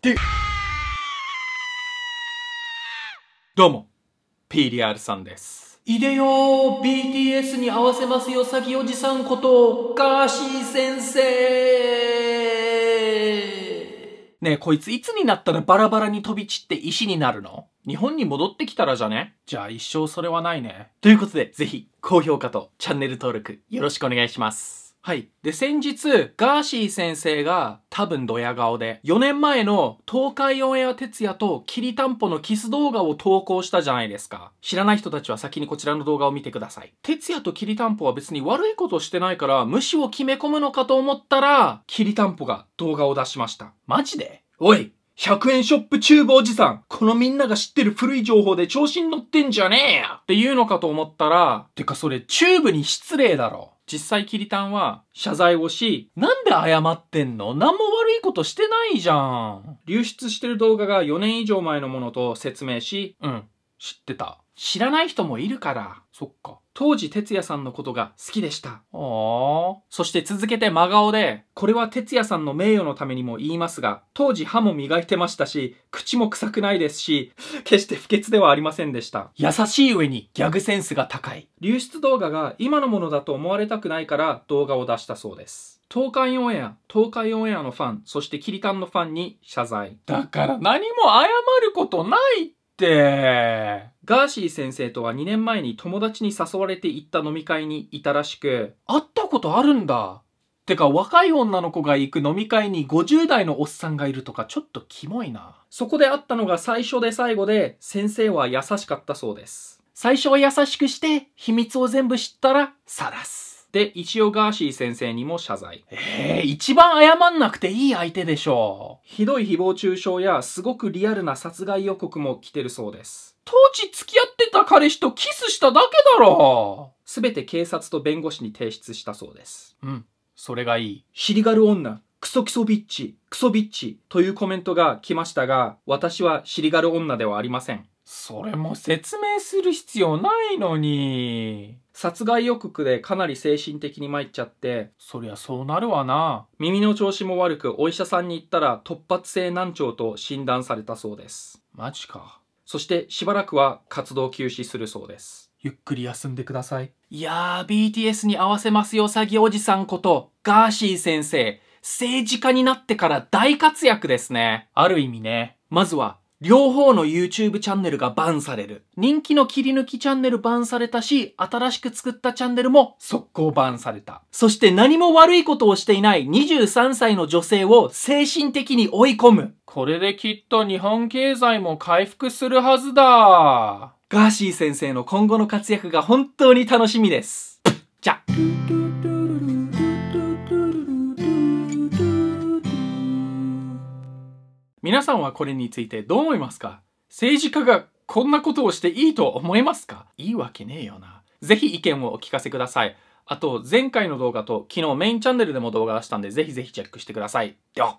でどうも PDR さんですいでよ BTS に合わせますよ詐欺おじさんことガーシー先生ねえこいついつになったらバラバラに飛び散って石になるの日本に戻ってきたらじゃねじゃあ一生それはないねということでぜひ高評価とチャンネル登録よろしくお願いしますはい。で、先日、ガーシー先生が多分ドヤ顔で、4年前の東海オンエア哲也とキリたんぽのキス動画を投稿したじゃないですか。知らない人たちは先にこちらの動画を見てください。哲也とキリたんぽは別に悪いことしてないから、無視を決め込むのかと思ったら、きりたんぽが動画を出しました。マジでおい100円ショップチューブおじさんこのみんなが知ってる古い情報で調子に乗ってんじゃねえよっていうのかと思ったら、てかそれチューブに失礼だろ。実際キリタンは謝罪をし、なんで謝ってんの何も悪いことしてないじゃん。流出してる動画が4年以上前のものと説明し、うん、知ってた。知らない人もいるから。そっか。当時、哲也さんのことが好きでした。ああ。そして続けて真顔で、これは哲也さんの名誉のためにも言いますが、当時歯も磨いてましたし、口も臭くないですし、決して不潔ではありませんでした。優しい上にギャグセンスが高い。流出動画が今のものだと思われたくないから動画を出したそうです。東海オンエア、東海オンエアのファン、そしてキリカンのファンに謝罪。だから何も謝ることないって。ガーシー先生とは2年前に友達に誘われて行った飲み会にいたらしく、会ったことあるんだてか若い女の子が行く飲み会に50代のおっさんがいるとかちょっとキモいな。そこで会ったのが最初で最後で先生は優しかったそうです。最初は優しくして秘密を全部知ったら晒す。で、一応ガーシー先生にも謝罪。ええー、一番謝んなくていい相手でしょう。ひどい誹謗中傷や、すごくリアルな殺害予告も来てるそうです。当時付き合ってた彼氏とキスしただけだろすべて警察と弁護士に提出したそうです。うん。それがいい。リがる女、クソキソビッチ、クソビッチというコメントが来ましたが、私はリがる女ではありません。それも説明する必要ないのに。殺害予告でかなり精神的に参っちゃって、そりゃそうなるわな。耳の調子も悪く、お医者さんに行ったら突発性難聴と診断されたそうです。マジか。そしてしばらくは活動休止するそうです。ゆっくり休んでください。いやー、BTS に合わせますよ、詐欺おじさんこと、ガーシー先生。政治家になってから大活躍ですね。ある意味ね。まずは両方の YouTube チャンネルがバンされる。人気の切り抜きチャンネルバンされたし、新しく作ったチャンネルも速攻バンされた。そして何も悪いことをしていない23歳の女性を精神的に追い込む。これできっと日本経済も回復するはずだ。ガーシー先生の今後の活躍が本当に楽しみです。じゃ。皆さんはこれについてどう思いますか政治家がこんなことをしていいと思いますかいいわけねえよな。ぜひ意見をお聞かせください。あと、前回の動画と昨日メインチャンネルでも動画出したんで、ぜひぜひチェックしてください。では。